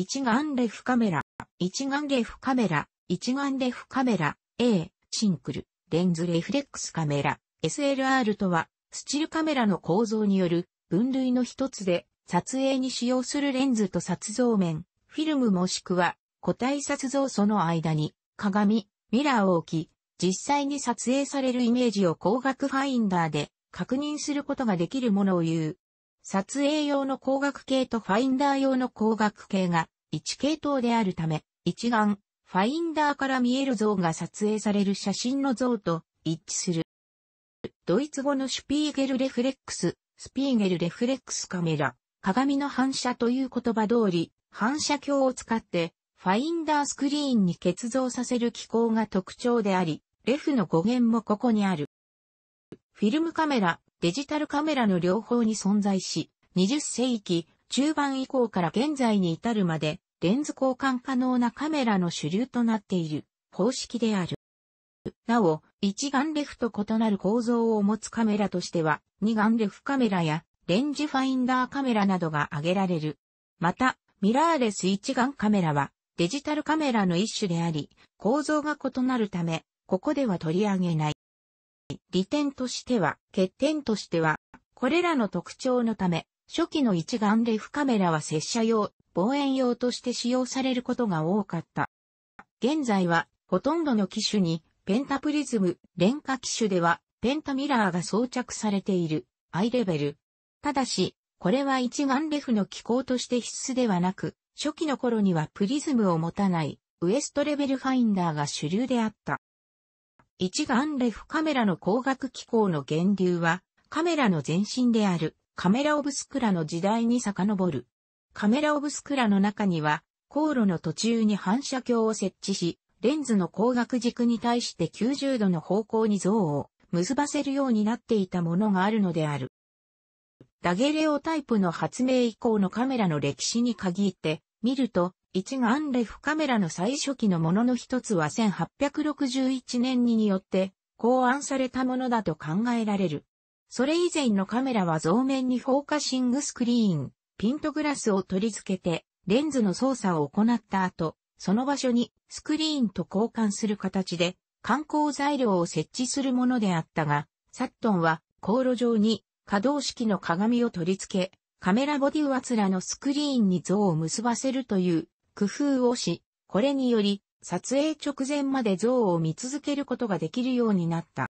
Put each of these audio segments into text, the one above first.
一眼レフカメラ、一眼レフカメラ、一眼レフカメラ、A、シンクル、レンズレフレックスカメラ、SLR とは、スチルカメラの構造による分類の一つで、撮影に使用するレンズと撮像面、フィルムもしくは、個体撮像その間に、鏡、ミラーを置き、実際に撮影されるイメージを光学ファインダーで確認することができるものを言う。撮影用の光学系とファインダー用の光学系が1系統であるため、一眼、ファインダーから見える像が撮影される写真の像と一致する。ドイツ語のシュピーゲルレフレックス、スピーゲルレフレックスカメラ、鏡の反射という言葉通り、反射鏡を使って、ファインダースクリーンに結像させる機構が特徴であり、レフの語源もここにある。フィルムカメラ、デジタルカメラの両方に存在し、20世紀中盤以降から現在に至るまで、レンズ交換可能なカメラの主流となっている方式である。なお、一眼レフと異なる構造を持つカメラとしては、二眼レフカメラやレンジファインダーカメラなどが挙げられる。また、ミラーレス一眼カメラはデジタルカメラの一種であり、構造が異なるため、ここでは取り上げない。利点としては、欠点としては、これらの特徴のため、初期の一眼レフカメラは接写用、望遠用として使用されることが多かった。現在は、ほとんどの機種に、ペンタプリズム、廉価機種では、ペンタミラーが装着されている、アイレベル。ただし、これは一眼レフの機構として必須ではなく、初期の頃にはプリズムを持たない、ウエストレベルファインダーが主流であった。一眼レフカメラの光学機構の源流は、カメラの前身であるカメラオブスクラの時代に遡る。カメラオブスクラの中には、航路の途中に反射鏡を設置し、レンズの光学軸に対して90度の方向に像を結ばせるようになっていたものがあるのである。ダゲレオタイプの発明以降のカメラの歴史に限って見ると、一眼レフカメラの最初期のものの一つは1861年にによって考案されたものだと考えられる。それ以前のカメラは像面にフォーカシングスクリーン、ピントグラスを取り付けて、レンズの操作を行った後、その場所にスクリーンと交換する形で、観光材料を設置するものであったが、サットンは航路上に可動式の鏡を取り付け、カメラボディ上面のスクリーンに像を結ばせるという工夫をし、これにより、撮影直前まで像を見続けることができるようになった。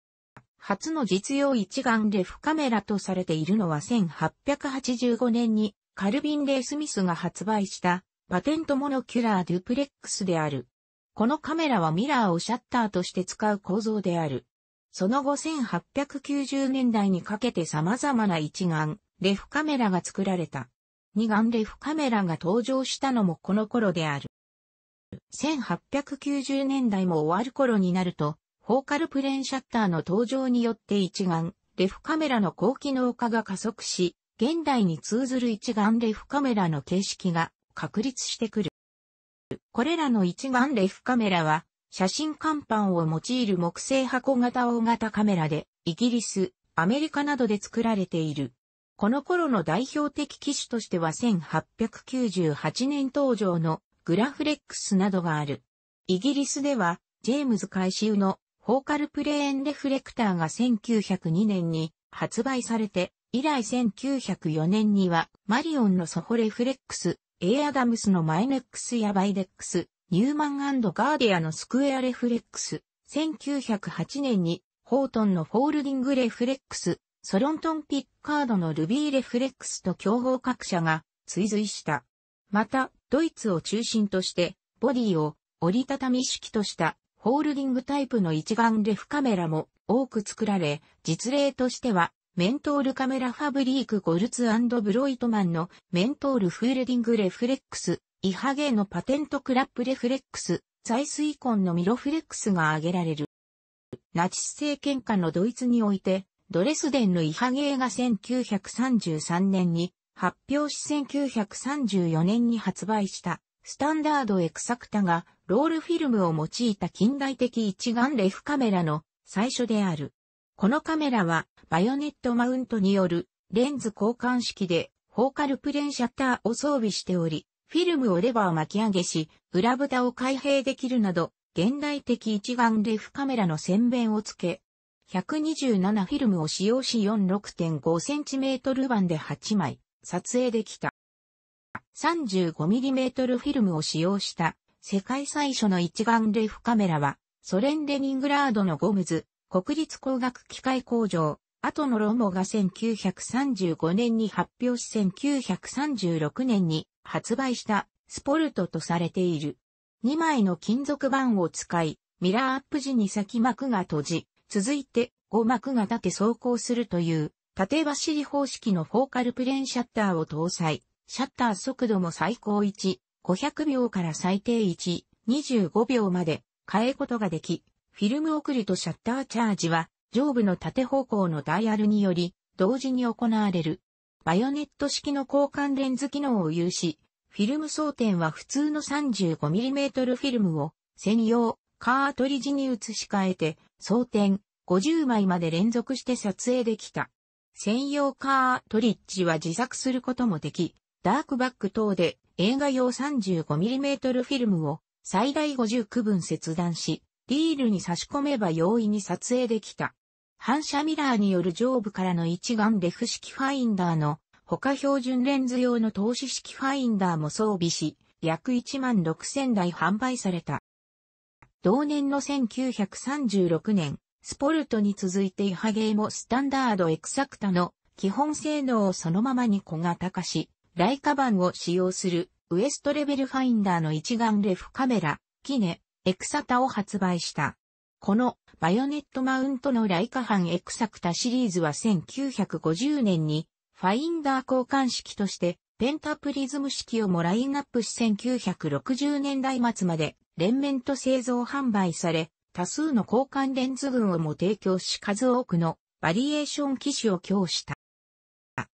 初の実用一眼レフカメラとされているのは1885年にカルビン・レイ・スミスが発売したパテントモノキュラーデュプレックスである。このカメラはミラーをシャッターとして使う構造である。その後1890年代にかけて様々な一眼、レフカメラが作られた。二眼レフカメラが登場したのもこの頃である。1890年代も終わる頃になると、フォーカルプレーンシャッターの登場によって一眼、レフカメラの高機能化が加速し、現代に通ずる一眼レフカメラの形式が確立してくる。これらの一眼レフカメラは、写真看板を用いる木製箱型大型カメラで、イギリス、アメリカなどで作られている。この頃の代表的機種としては1898年登場のグラフレックスなどがある。イギリスでは、ジェームズ回収のフォーカルプレーンレフレクターが1902年に発売されて、以来1904年にはマリオンのソフレフレックス、エアダムスのマイネックスやバイデックス、ニューマンガーディアのスクエアレフレックス、1908年にホートンのフォールディングレフレックス、ソロントン・ピッカードのルビー・レフレックスと競合各社が追随した。また、ドイツを中心として、ボディを折りたたみ式としたホールディングタイプの一眼レフカメラも多く作られ、実例としては、メントールカメラファブリークゴルツブロイトマンのメントールフールディングレフレックス、イハゲーのパテントクラップレフレックス、財水根のミロフレックスが挙げられる。ナチス政権下のドイツにおいて、ドレスデンのイハゲーが1933年に発表し1934年に発売したスタンダードエクサクタがロールフィルムを用いた近代的一眼レフカメラの最初である。このカメラはバヨネットマウントによるレンズ交換式でフォーカルプレンシャッターを装備しており、フィルムをレバー巻き上げし、裏蓋を開閉できるなど、現代的一眼レフカメラの洗弁をつけ、127フィルムを使用し 46.5cm 版で8枚撮影できた。35mm フィルムを使用した世界最初の一眼レフカメラはソ連レニングラードのゴムズ国立工学機械工場後のロモが1935年に発表し1936年に発売したスポルトとされている。2枚の金属板を使い、ミラーアップ時に先幕が閉じ、続いて5幕が立て走行するという縦走り方式のフォーカルプレーンシャッターを搭載。シャッター速度も最高1、500秒から最低1、25秒まで変えることができ、フィルム送りとシャッターチャージは上部の縦方向のダイヤルにより同時に行われる。バヨネット式の交換レンズ機能を有し、フィルム装填は普通の 35mm フィルムを専用カートリッジに移し替えて装填、50枚まで連続して撮影できた。専用カートリッジは自作することもでき、ダークバック等で映画用 35mm フィルムを最大50区分切断し、リールに差し込めば容易に撮影できた。反射ミラーによる上部からの一眼レフ式ファインダーの他標準レンズ用の投資式ファインダーも装備し、約1万6000台販売された。同年の1936年、スポルトに続いてイハゲーもスタンダードエクサクタの基本性能をそのままに小型化し、ライカ版を使用するウエストレベルファインダーの一眼レフカメラ、キネ、エクサタを発売した。このバイオネットマウントのライカ版エクサクタシリーズは1950年にファインダー交換式としてペンタプリズム式をもラインナップし1960年代末まで連綿と製造販売され、多数の交換レンズ群をも提供し数多くのバリエーション機種を供した。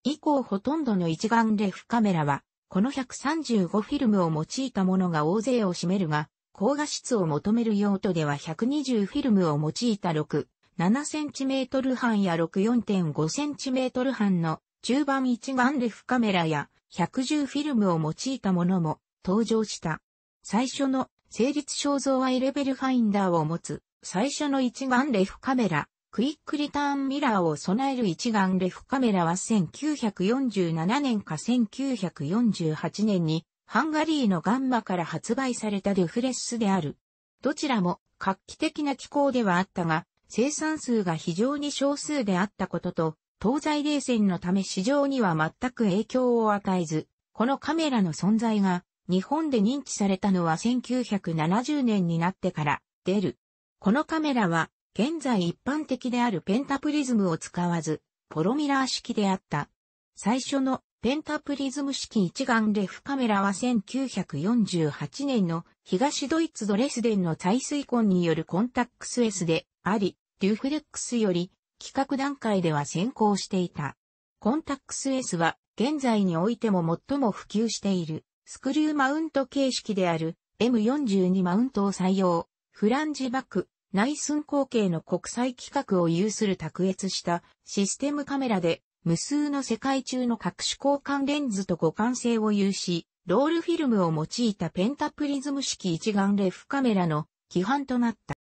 以降ほとんどの一眼レフカメラは、この135フィルムを用いたものが大勢を占めるが、高画質を求める用途では120フィルムを用いた6、7センチメートル半や6 4.5センチメートル半の中盤一眼レフカメラや110フィルムを用いたものも登場した。最初の成立肖像アイレベルファインダーを持つ、最初の一眼レフカメラ、クイックリターンミラーを備える一眼レフカメラは1947年か1948年に、ハンガリーのガンマから発売されたデュフレッスである。どちらも画期的な機構ではあったが、生産数が非常に少数であったことと、東西冷戦のため市場には全く影響を与えず、このカメラの存在が日本で認知されたのは1970年になってから、出る。このカメラは、現在一般的であるペンタプリズムを使わず、ポロミラー式であった。最初のペンタプリズム式一眼レフカメラは1948年の東ドイツドレスデンの耐水根によるコンタックス S であり、デュフレックスより企画段階では先行していた。コンタックス S は現在においても最も普及している。スクリューマウント形式である M42 マウントを採用、フランジバック、内寸後継の国際規格を有する卓越したシステムカメラで無数の世界中の各種交換レンズと互換性を有し、ロールフィルムを用いたペンタプリズム式一眼レフカメラの規範となった。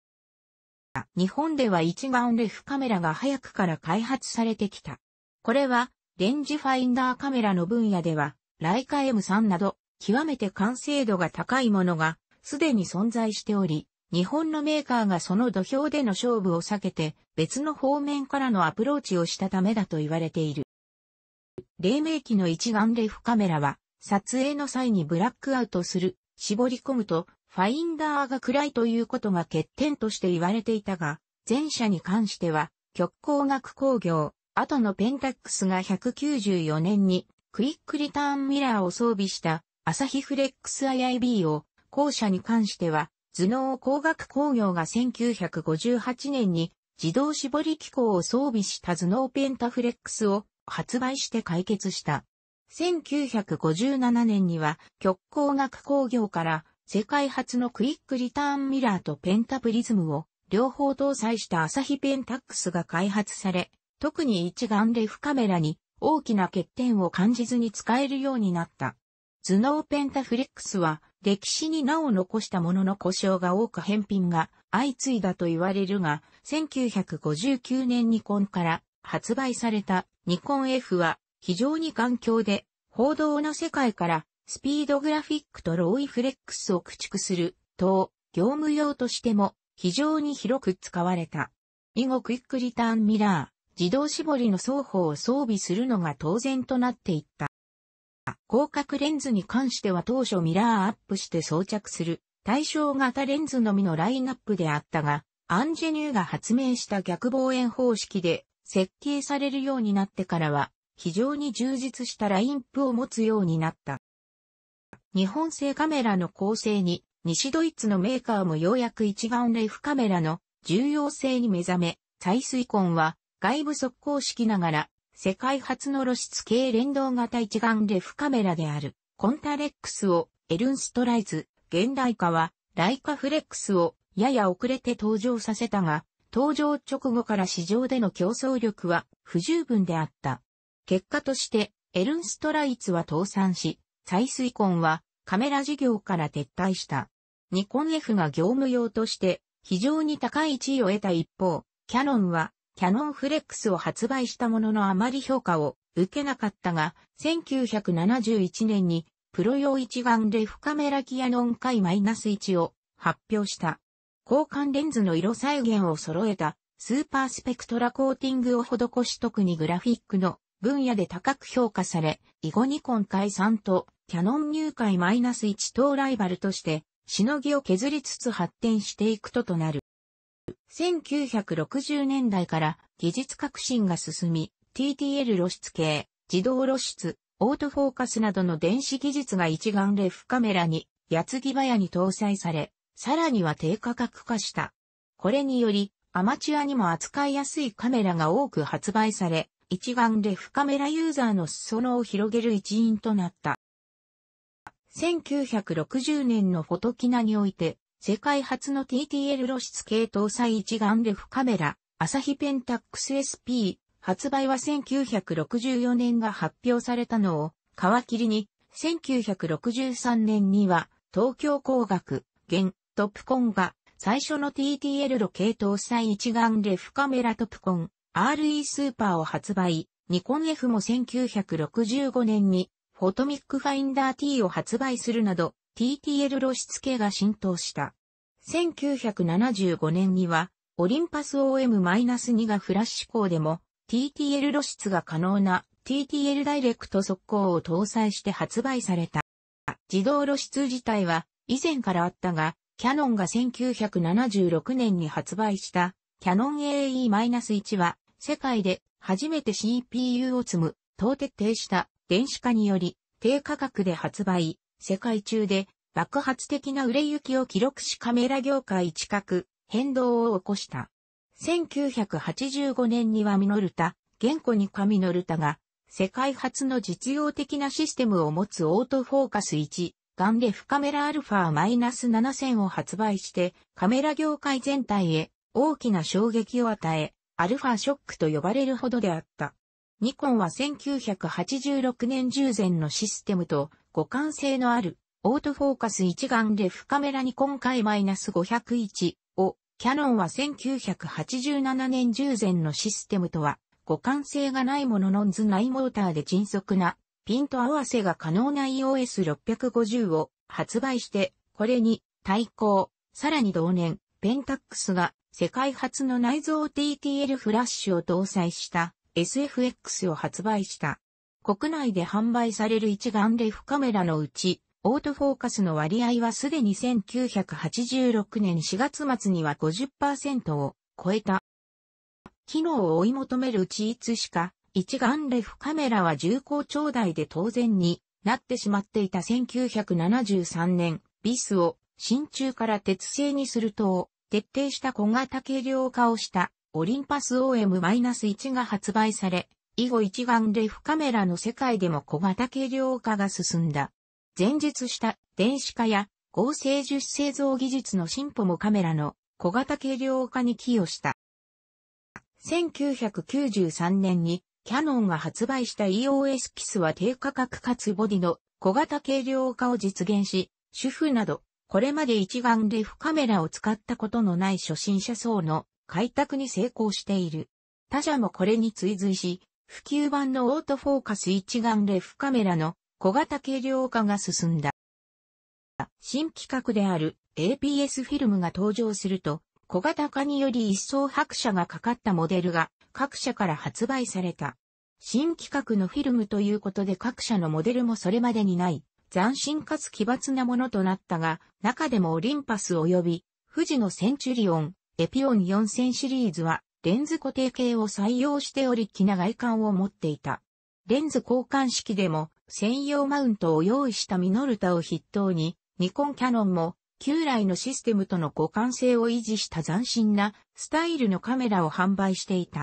日本では一眼レフカメラが早くから開発されてきた。これはレンジファインダーカメラの分野ではライカ M3 など極めて完成度が高いものがすでに存在しており、日本のメーカーがその土俵での勝負を避けて別の方面からのアプローチをしたためだと言われている。黎明期の一眼レフカメラは撮影の際にブラックアウトする、絞り込むとファインダーが暗いということが欠点として言われていたが、前者に関しては極光学工業、後のペンタックスが194年にクイックリターンミラーを装備したアサヒフレックス IIB を、後者に関しては、頭脳工学工業が1958年に自動絞り機構を装備した頭脳ペンタフレックスを発売して解決した。1957年には極光学工業から世界初のクイックリターンミラーとペンタプリズムを両方搭載したアサヒペンタックスが開発され、特に一眼レフカメラに大きな欠点を感じずに使えるようになった。頭脳ペンタフレックスは歴史に名を残したものの故障が多く返品が相次いだと言われるが、1959年ニコンから発売されたニコン F は非常に環境で報道の世界からスピードグラフィックとローイフレックスを駆逐する等業務用としても非常に広く使われた。以後クイックリターンミラー、自動絞りの双方を装備するのが当然となっていった。広角レンズに関しては当初ミラーアップして装着する対象型レンズのみのラインナップであったが、アンジェニューが発明した逆望遠方式で設計されるようになってからは、非常に充実したラインプを持つようになった。日本製カメラの構成に、西ドイツのメーカーもようやく一眼レフカメラの重要性に目覚め、採水ンは外部速攻式ながら世界初の露出系連動型一眼レフカメラである、コンタレックスをエルンストライズ、現代化は、ライカフレックスをやや遅れて登場させたが、登場直後から市場での競争力は不十分であった。結果として、エルンストライツは倒産し、再水根はカメラ事業から撤退した。ニコン F が業務用として非常に高い地位を得た一方、キャノンはキャノンフレックスを発売したもののあまり評価を受けなかったが、1971年にプロ用一眼レフカメラキアノン回 -1 を発表した。交換レンズの色再現を揃えたスーパースペクトラコーティングを施し特にグラフィックの分野で高く評価され、以後ニコン回3とキャノン入会 -1 等ライバルとしてしのぎを削りつつ発展していくととなる。1960年代から技術革新が進み、TTL 露出系、自動露出、オートフォーカスなどの電子技術が一眼レフカメラに、矢継ぎ早に搭載され、さらには低価格化した。これにより、アマチュアにも扱いやすいカメラが多く発売され、一眼レフカメラユーザーの裾野を広げる一因となった。1960年のフォトキナにおいて、世界初の TTL 露出系搭載一眼レフカメラ、アサヒペンタックス SP、発売は1964年が発表されたのを、皮切りに、1963年には、東京工学、現、トップコンが、最初の TTL 路系搭載一眼レフカメラトップコン、RE スーパーを発売、ニコン F も1965年に、フォトミックファインダー T を発売するなど、TTL 露出系が浸透した。1975年には、オリンパス OM-2 がフラッシュ光でも、TTL 露出が可能な TTL ダイレクト速攻を搭載して発売された。自動露出自体は以前からあったが、キャノンが1976年に発売したキャノン AE-1 は世界で初めて CPU を積む、等徹底した電子化により低価格で発売、世界中で爆発的な売れ行きを記録しカメラ業界近く変動を起こした。1985年にはミノルタ、原稿にカミノルタが、世界初の実用的なシステムを持つオートフォーカス1、ガンレフカメラ α-7000 を発売して、カメラ業界全体へ大きな衝撃を与え、アルファショックと呼ばれるほどであった。ニコンは1986年従前のシステムと互換性のある、オートフォーカス一眼レフカメラに今回マイナス501を、キャノンは1987年従前のシステムとは、互換性がないものの図内モーターで迅速な、ピント合わせが可能な EOS650 を発売して、これに対抗、さらに同年、ペンタックスが世界初の内蔵 TTL フラッシュを搭載した SFX を発売した。国内で販売される一眼レフカメラのうち、オートフォーカスの割合はすでに1986年4月末には50%を超えた。機能を追い求めるうちいつしか、一眼レフカメラは重厚長大で当然になってしまっていた1973年、ビスを真鍮から鉄製にすると、徹底した小型軽量化をしたオリンパス OM-1 が発売され、以後一眼レフカメラの世界でも小型軽量化が進んだ。前述した電子化や合成樹脂製造技術の進歩もカメラの小型軽量化に寄与した。1993年にキャノンが発売した EOS キスは低価格かつボディの小型軽量化を実現し、主婦など、これまで一眼レフカメラを使ったことのない初心者層の開拓に成功している。他社もこれに追随し、普及版のオートフォーカス一眼レフカメラの小型軽量化が進んだ。新規格である APS フィルムが登場すると、小型化により一層拍車がかかったモデルが各社から発売された。新規格のフィルムということで各社のモデルもそれまでにない、斬新かつ奇抜なものとなったが、中でもオリンパス及び、富士のセンチュリオン、エピオン4000シリーズは、レンズ固定系を採用しており機な外観を持っていた。レンズ交換式でも専用マウントを用意したミノルタを筆頭に、ニコンキャノンも旧来のシステムとの互換性を維持した斬新なスタイルのカメラを販売していた。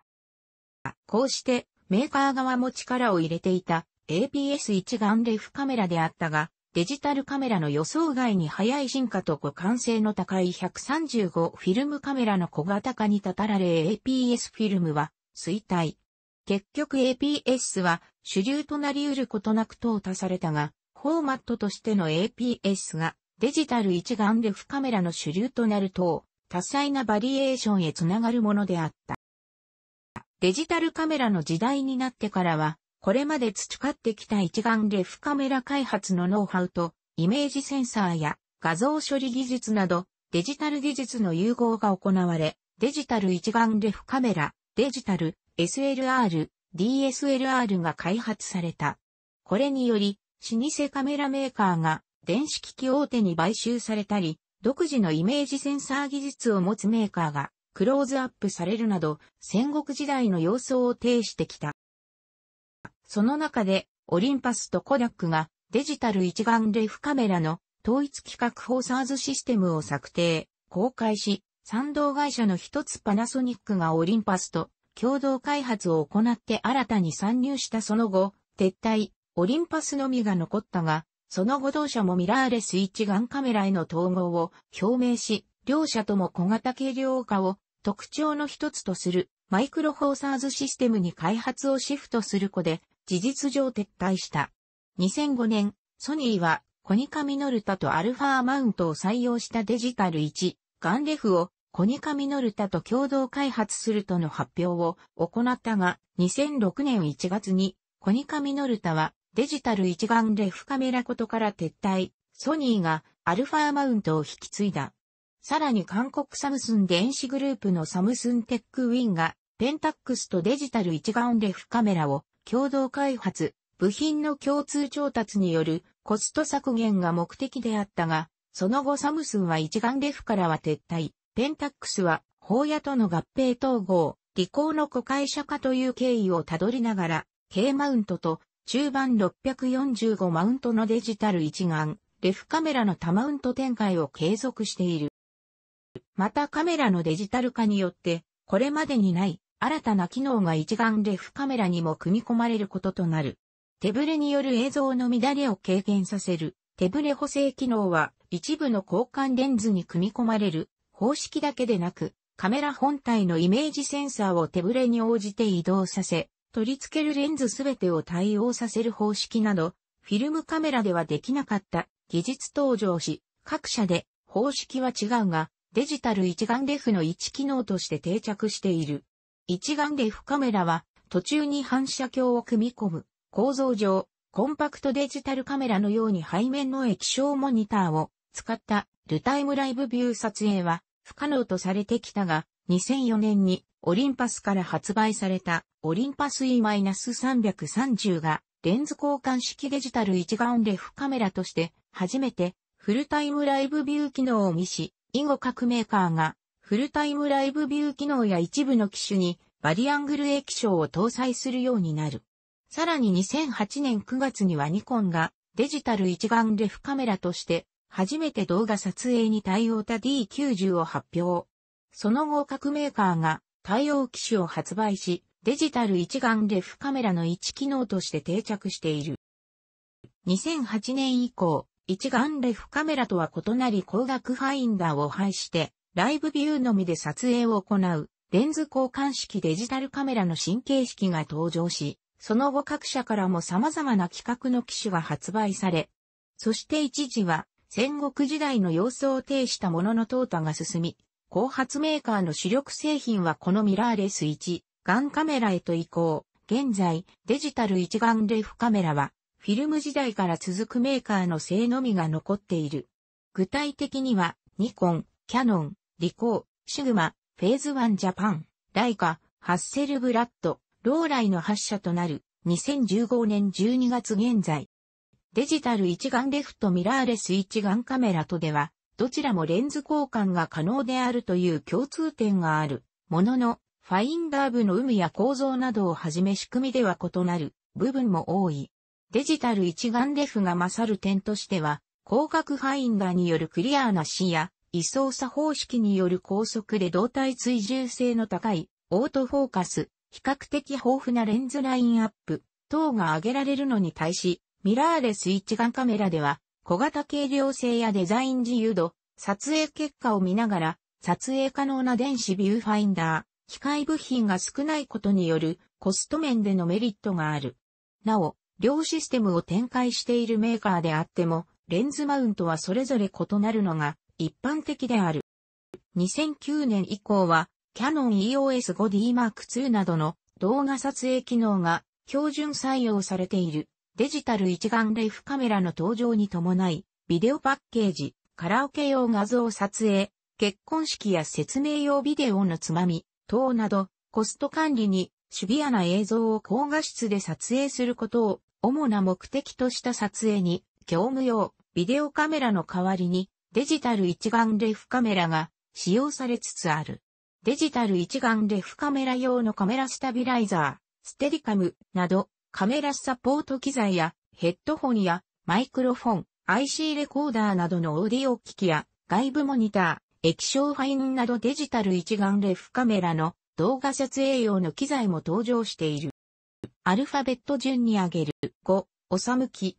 こうしてメーカー側も力を入れていた APS-1 眼レフカメラであったが、デジタルカメラの予想外に早い進化と互換性の高い135フィルムカメラの小型化にたたられ APS フィルムは衰退。結局 APS は主流となり得ることなく淘汰されたが、フォーマットとしての APS がデジタル一眼レフカメラの主流となると、多彩なバリエーションへつながるものであった。デジタルカメラの時代になってからは、これまで培ってきた一眼レフカメラ開発のノウハウと、イメージセンサーや画像処理技術など、デジタル技術の融合が行われ、デジタル一眼レフカメラ、デジタル、SLR、DSLR が開発された。これにより、老舗カメラメーカーが電子機器大手に買収されたり、独自のイメージセンサー技術を持つメーカーがクローズアップされるなど、戦国時代の様相を呈してきた。その中で、オリンパスとコダックがデジタル一眼レフカメラの統一規格フォーサーズシステムを策定、公開し、賛同会社の一つパナソニックがオリンパスと共同開発を行って新たに参入したその後、撤退、オリンパスのみが残ったが、その後同社もミラーレス一眼カメラへの統合を表明し、両社とも小型軽量化を特徴の一つとするマイクロフォーサーズシステムに開発をシフトする子で、事実上撤退した。2005年、ソニーはコニカミノルタとアルファマウントを採用したデジタル1、ガンレフをコニカミノルタと共同開発するとの発表を行ったが、2006年1月にコニカミノルタはデジタル一眼レフカメラことから撤退、ソニーがアルファマウントを引き継いだ。さらに韓国サムスン電子グループのサムスンテックウィンがペンタックスとデジタル一眼レフカメラを共同開発、部品の共通調達によるコスト削減が目的であったが、その後サムスンは一眼レフからは撤退、ペンタックスは、荒野との合併統合、理工の子会社化という経緯をたどりながら、K マウントと中盤645マウントのデジタル一眼、レフカメラの多マウント展開を継続している。またカメラのデジタル化によって、これまでにない新たな機能が一眼レフカメラにも組み込まれることとなる。手ブレによる映像の乱れを軽減させる手ブレ補正機能は一部の交換レンズに組み込まれる方式だけでなくカメラ本体のイメージセンサーを手ブレに応じて移動させ取り付けるレンズすべてを対応させる方式などフィルムカメラではできなかった技術登場し各社で方式は違うがデジタル一眼レフの一機能として定着している。一眼レフカメラは途中に反射鏡を組み込む構造上コンパクトデジタルカメラのように背面の液晶モニターを使ったルタイムライブビュー撮影は不可能とされてきたが2004年にオリンパスから発売されたオリンパス E-330 がレンズ交換式デジタル一眼レフカメラとして初めてフルタイムライブビュー機能を見し、以後各メーカーがフルタイムライブビュー機能や一部の機種にバリアングル液晶を搭載するようになる。さらに2008年9月にはニコンがデジタル一眼レフカメラとして初めて動画撮影に対応た D90 を発表。その後各メーカーが対応機種を発売し、デジタル一眼レフカメラの一機能として定着している。2008年以降、一眼レフカメラとは異なり光学ファインダーを配して、ライブビューのみで撮影を行う、レンズ交換式デジタルカメラの新形式が登場し、その後各社からも様々な企画の機種が発売され、そして一時は戦国時代の様相を呈したものの淘汰が進み、後発メーカーの主力製品はこのミラーレス1、ガンカメラへと移行。現在、デジタル一眼レフカメラは、フィルム時代から続くメーカーの性のみが残っている。具体的には、ニコン、キャノン、リコー、シグマ、フェーズ1ジャパン、ライカ、ハッセルブラッド、ローライの発射となる2015年12月現在。デジタル一眼レフとミラーレス一眼カメラとでは、どちらもレンズ交換が可能であるという共通点がある。ものの、ファインダー部の有無や構造などをはじめ仕組みでは異なる部分も多い。デジタル一眼レフが勝る点としては、広角ファインダーによるクリアな視野、位相差方式による高速で動体追従性の高い、オートフォーカス、比較的豊富なレンズラインアップ、等が挙げられるのに対し、ミラーレス一眼カメラでは、小型軽量性やデザイン自由度、撮影結果を見ながら、撮影可能な電子ビューファインダー、機械部品が少ないことによるコスト面でのメリットがある。なお、両システムを展開しているメーカーであっても、レンズマウントはそれぞれ異なるのが一般的である。2009年以降は、キャノン EOS 5D Mark II などの動画撮影機能が標準採用されているデジタル一眼レフカメラの登場に伴い、ビデオパッケージ、カラオケ用画像撮影、結婚式や説明用ビデオのつまみ、等など、コスト管理にシビアな映像を高画質で撮影することを主な目的とした撮影に、業務用ビデオカメラの代わりにデジタル一眼レフカメラが使用されつつある。デジタル一眼レフカメラ用のカメラスタビライザー、ステディカムなどカメラサポート機材やヘッドホンやマイクロフォン、IC レコーダーなどのオーディオ機器や外部モニター、液晶ファインなどデジタル一眼レフカメラの動画撮影用の機材も登場している。アルファベット順に上げる5、おさむき、